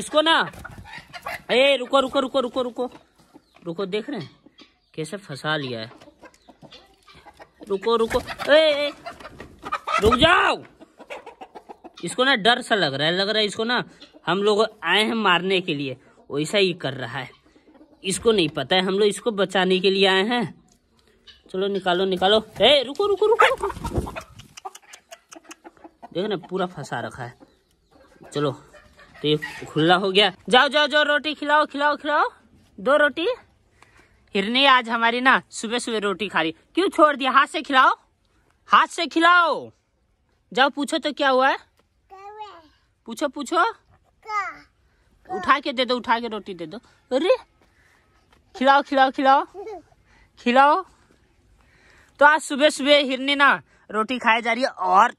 इसको ना ए रुको रुको रुको रुको रुको रुको देख रहे हैं कैसे फंसा लिया है रुको रुको ए, ए रुक जाओ इसको ना डर सा लग रहा है लग रहा है इसको ना हम लोग आए हैं मारने के लिए वैसा ही कर रहा है इसको नहीं पता है हम लोग इसको बचाने के लिए आए हैं चलो निकालो निकालो ए रुको रुको रुको रुको देख ना पूरा फंसा रखा है चलो तो ये खुला हो गया जाओ जाओ जाओ रोटी खिलाओ खिलाओ खिलाओ दो रोटी हिरनी आज हमारी ना सुबह सुबह रोटी खा रही क्यों छोड़ दिया हाथ से खिलाओ हाथ से खिलाओ जाओ पूछो तो क्या हुआ है पूछो पूछो उठा के दे दो उठा के रोटी दे दो अरे खिलाओ खिलाओ खिलाओ खिलाओ तो आज सुबह सुबह हिरनी ना रोटी खाई जा रही है और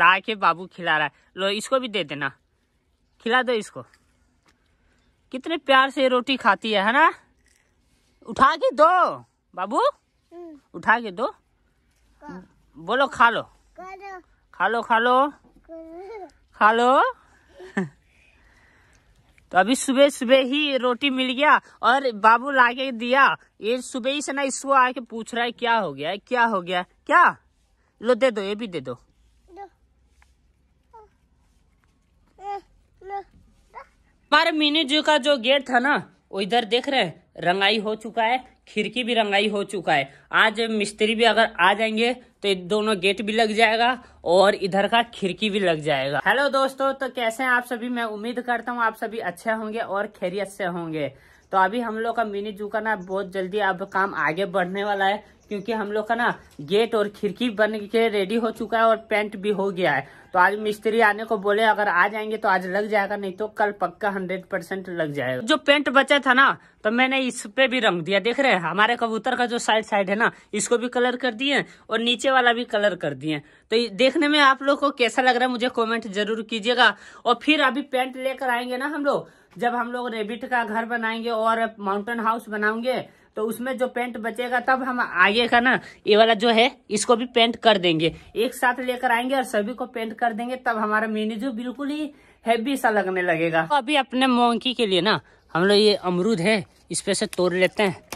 ला के बाबू खिला रहा है लो इसको भी दे देना खिला दो इसको कितने प्यार से रोटी खाती है है ना उठा के दो बाबू हम्म। उठा के दो बोलो खा लो खा लो खा लो खा लो तो अभी सुबह सुबह ही रोटी मिल गया और बाबू ला के दिया ये सुबह ही से ना इसको आके पूछ रहा है क्या हो गया क्या हो गया क्या लो दे दो ये भी दे दो पर मिनी का जो गेट था ना वो इधर देख रहे हैं रंगाई हो चुका है खिड़की भी रंगाई हो चुका है आज मिस्त्री भी अगर आ जाएंगे तो दोनों गेट भी लग जाएगा और इधर का खिड़की भी लग जाएगा हेलो दोस्तों तो कैसे हैं आप सभी मैं उम्मीद करता हूँ आप सभी अच्छे होंगे और खैरियत से होंगे तो अभी हम लोग का मिनी जू का ना बहुत जल्दी अब काम आगे बढ़ने वाला है क्योंकि हम लोग का ना गेट और खिड़की बन के रेडी हो चुका है और पेंट भी हो गया है तो आज मिस्त्री आने को बोले अगर आ जाएंगे तो आज लग जाएगा नहीं तो कल पक्का हंड्रेड परसेंट लग जाएगा जो पेंट बचा था ना तो मैंने इस पे भी रंग दिया देख रहे हैं हमारे कबूतर का जो साइड साइड है ना इसको भी कलर कर दिए और नीचे वाला भी कलर कर दिए तो देखने में आप लोग को कैसा लग रहा है मुझे कॉमेंट जरूर कीजिएगा और फिर अभी पेंट लेकर आएंगे ना हम लोग जब हम लोग रेबिट का घर बनाएंगे और माउंटेन हाउस बनाऊंगे तो उसमें जो पेंट बचेगा तब हम आगे का ना ये वाला जो है इसको भी पेंट कर देंगे एक साथ लेकर आएंगे और सभी को पेंट कर देंगे तब हमारा मीनू जो बिल्कुल ही हैवी सा लगने लगेगा तो अभी अपने मोंकी के लिए ना हम लोग ये अमरूद है इस पे से तोड़ लेते हैं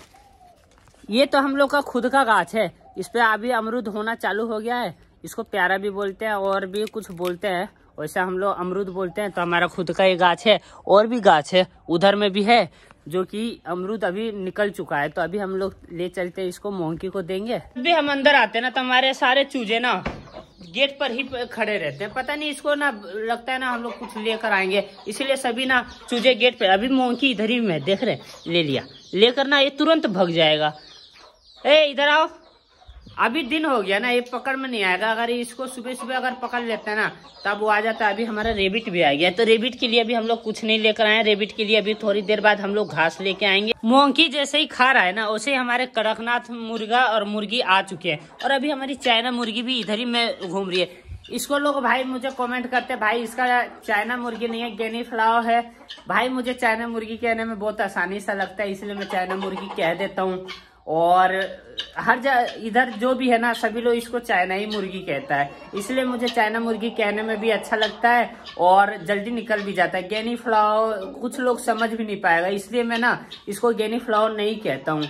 ये तो हम लोग का खुद का गाछ है इस पे अभी अमरूद होना चालू हो गया है इसको प्यारा भी बोलते हैं और भी कुछ बोलते हैं वैसा हम लोग अमरुद बोलते हैं तो हमारा खुद का ये गाछ है और भी गाछ है उधर में भी है जो कि अमरुद अभी निकल चुका है तो अभी हम लोग ले चलते हैं इसको मोहकी को देंगे अभी हम अंदर आते हैं ना तो हमारे सारे चूजे ना गेट पर ही खड़े रहते हैं पता नहीं इसको ना लगता है ना हम लोग कुछ लेकर आएंगे इसलिए सभी ना चूजे गेट पर अभी मोंकी इधर ही में देख रहे ले लिया लेकर ना ये तुरंत भग जाएगा ए इधर आओ अभी दिन हो गया ना ये पकड़ में नहीं आएगा अगर इसको सुबह सुबह अगर पकड़ लेते हैं ना तब वो आ जाता है अभी हमारा रेबिट भी आ गया तो रेबिट के लिए अभी हम लोग कुछ नहीं लेकर आए रेबिट के लिए अभी थोड़ी देर बाद हम लोग घास लेके आएंगे मोंकी जैसे ही खा रहा है ना उसे हमारे कड़कनाथ मुर्गा और मुर्गी आ चुके हैं और अभी हमारी चाइना मुर्गी भी इधर ही में घूम रही है इसको लोग भाई मुझे कमेंट करते भाई इसका चाइना मुर्गी नहीं है गेनी फ्लाव है भाई मुझे चाइना मुर्गी कहने में बहुत आसानी सा लगता है इसलिए मैं चाइना मुर्गी कह देता हूँ और हर इधर जो भी है ना सभी लोग इसको चाइना ही मुर्गी कहता है इसलिए मुझे चाइना मुर्गी कहने में भी अच्छा लगता है और जल्दी निकल भी जाता है गेनी फ्लावर कुछ लोग समझ भी नहीं पाएगा इसलिए मैं ना इसको गेनी फ्लावर नहीं कहता हूँ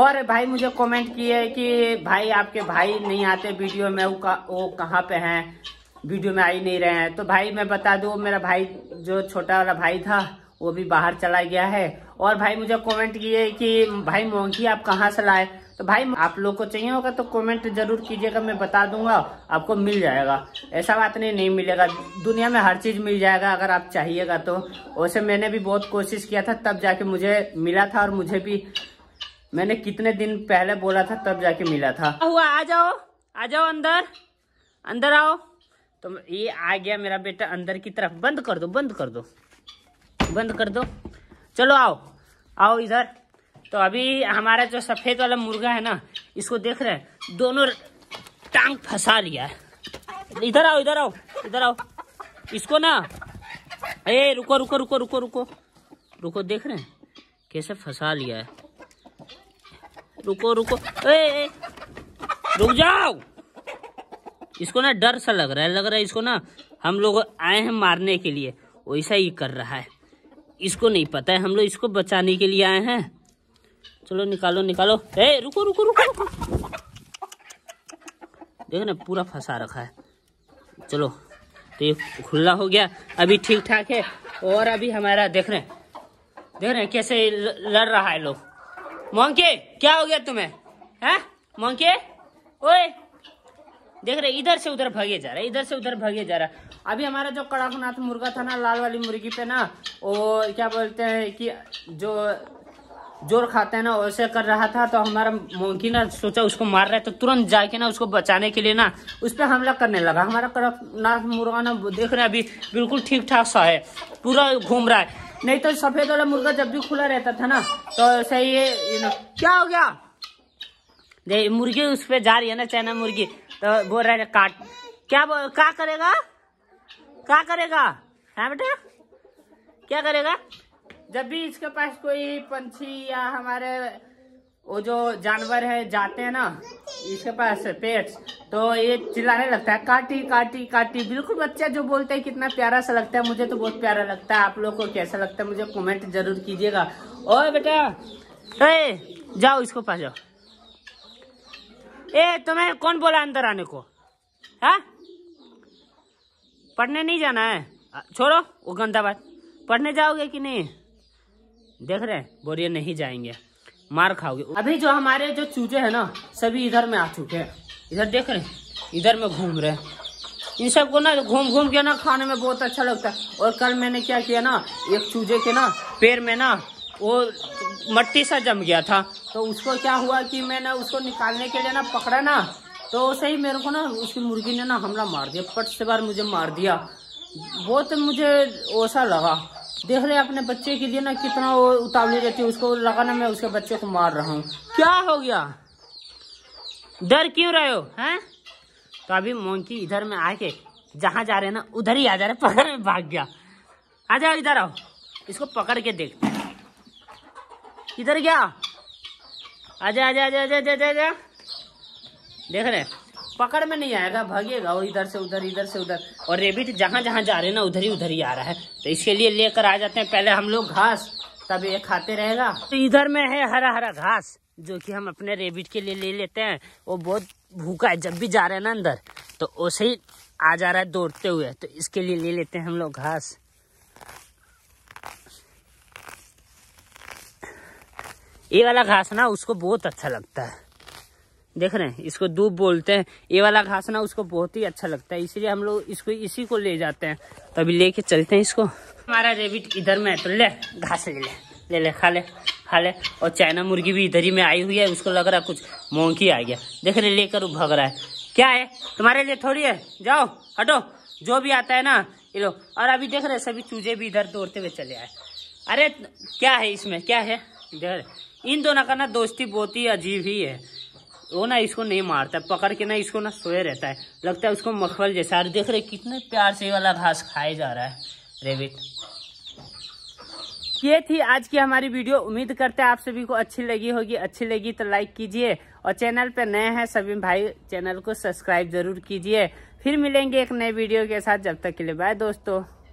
और भाई मुझे कमेंट है कि भाई आपके भाई नहीं आते वीडियो में वो, वो कहाँ पे हैं वीडियो में आ ही नहीं रहे हैं तो भाई मैं बता दूँ मेरा भाई जो छोटा वाला भाई था वो भी बाहर चला गया है और भाई मुझे कमेंट किए कि भाई मोंकी आप कहाँ से लाए तो भाई आप लोग को चाहिए होगा तो कमेंट जरूर कीजिएगा मैं बता दूंगा आपको मिल जाएगा ऐसा बात नहीं नहीं मिलेगा दुनिया में हर चीज़ मिल जाएगा अगर आप चाहिएगा तो वैसे मैंने भी बहुत कोशिश किया था तब जाके मुझे मिला था और मुझे भी मैंने कितने दिन पहले बोला था तब जाके मिला था हुआ आ जाओ आ जाओ अंदर अंदर आओ तो ये आ गया मेरा बेटा अंदर की तरफ बंद कर दो बंद कर दो बंद कर दो चलो आओ आओ इधर तो अभी हमारा जो सफेद वाला मुर्गा है ना इसको देख रहे हैं दोनों टांग फंसा लिया है इधर आओ इधर आओ इधर आओ इसको ना ए रुको रुको रुको रुको रुको रुको देख रहे हैं कैसे फंसा लिया है रुको रुको ए, ए रुक जाओ इसको ना डर सा लग रहा है लग रहा है इसको ना हम लोग आए हैं मारने के लिए वैसा ही कर रहा है इसको नहीं पता है हम लोग इसको बचाने के लिए आए हैं चलो निकालो निकालो ए रुको रुको रुको रुको देखो ना पूरा फंसा रखा है चलो तो ये खुला हो गया अभी ठीक ठाक है और अभी हमारा देख रहे देख रहे कैसे लड़ रहा है लोग मोंके क्या हो गया तुम्हें है मोंके ओए देख रहे इधर से उधर भागे जा रहा है इधर से उधर भागे जा रहा है अभी हमारा जो कड़कनाथ मुर्गा था ना लाल वाली मुर्गी पे ना वो क्या बोलते हैं कि जो जोर खाते हैं ना वैसे कर रहा था तो हमारा मुर्गी ना सोचा उसको मार रहा है तो तुरंत जाके ना उसको बचाने के लिए ना उस पर हमला करने लगा हमारा कड़कनाथ मुर्गा ना देख रहे हैं अभी बिल्कुल ठीक ठाक सा है पूरा घूम रहा है नहीं तो सफेद वाला मुर्गा जब भी खुला रहता था ना तो सही है ना क्या हो गया मुर्गी उस पर जा रही है ना चाइना मुर्गी तो बोल रहा है काट क्या क्या करेगा क्या करेगा है बेटा क्या करेगा जब भी इसके पास कोई पंछी या हमारे वो जो जानवर है जाते हैं ना इसके पास पेट्स तो ये चिल्लाने लगता है काटी काटी काटी बिल्कुल बच्चा जो बोलते हैं कितना प्यारा सा लगता है मुझे तो बहुत प्यारा लगता है आप लोग को कैसा लगता है मुझे कमेंट जरूर कीजिएगा ओए बेटा अरे जाओ इसको पास जाओ ए तुम्हें कौन बोला अंदर आने को है हाँ? पढ़ने नहीं जाना है छोड़ो वो गंदा बात पढ़ने जाओगे कि नहीं देख रहे हैं बोलिए नहीं जाएंगे मार खाओगे अभी जो हमारे जो चूजे हैं ना सभी इधर में आ चुके हैं इधर देख रहे हैं इधर में घूम रहे हैं इन सबको ना घूम घूम के ना खाने में बहुत अच्छा लगता है और कल मैंने क्या किया ना एक चूजे के ना पैर में ना वो मट्टी सा जम गया था तो उसको क्या हुआ कि मैंने उसको निकालने के लिए ना पकड़ा ना तो सही मेरे को ना उसकी मुर्गी ने ना हमला मार दिया पट से बार मुझे मार दिया बहुत मुझे ओसा लगा देख रहे अपने बच्चे के लिए ना कितना वो उतावली रहती है उसको लगा ना मैं उसके बच्चे को मार रहा हूँ क्या हो गया डर क्यों रहे हो हैं तो अभी मोंकी इधर में आके जहाँ जा रहे ना उधर ही आ जा रहे पकड़ में भाग गया आ जाओ इधर आओ इसको पकड़ के देख इधर गया आजा आजा आजा आजा आजा आजा देख रहे पकड़ में नहीं आएगा भागेगा वो इधर से उधर इधर से उधर और रेबिट तो जहाँ जहाँ जा रहे हैं ना उधर ही उधर ही आ रहा है तो इसके लिए लेकर आ जाते हैं पहले हम लोग घास तब ये खाते रहेगा तो इधर में है हरा हरा घास जो कि हम अपने रेबिट के लिए ले लेते हैं वो बहुत भूखा है जब भी जा रहे हैं ना अंदर तो वैसे ही आ जा रहा है दौड़ते हुए तो इसके लिए ले लेते हैं हम लोग घास ये वाला घास ना उसको बहुत अच्छा लगता है देख रहे हैं इसको दूब बोलते हैं ये वाला घास ना उसको बहुत ही अच्छा लगता है इसीलिए हम लोग इसको इसी को ले जाते हैं तो अभी लेके चलते हैं इसको हमारा रेबिट इधर में है तो ले घास ले ले ले ले खा ले खा ले और चाइना मुर्गी भी इधर ही में आई हुई है उसको लग रहा है कुछ मोंकी आ गया देख रहे लेकर वो भग रहा है क्या है तुम्हारे लिए थोड़ी है जाओ हटो जो भी आता है ना ये लो और अभी देख रहे सभी चूजे भी इधर दौड़ते हुए चले आए अरे क्या है इसमें क्या है इधर इन दोनों का ना दोस्ती बहुत ही अजीब ही है वो ना इसको नहीं मारता पकड़ के ना इसको ना सोए रहता है लगता है उसको मखबल जैसा अरे देख रहे कितने प्यार से वाला घास खाया जा रहा है रेबिट ये थी आज की हमारी वीडियो उम्मीद करते हैं आप सभी को अच्छी लगी होगी अच्छी लगी तो लाइक कीजिए और चैनल पर नए हैं सभी भाई चैनल को सब्सक्राइब जरूर कीजिए फिर मिलेंगे एक नए वीडियो के साथ जब तक के लिए बाय दोस्तों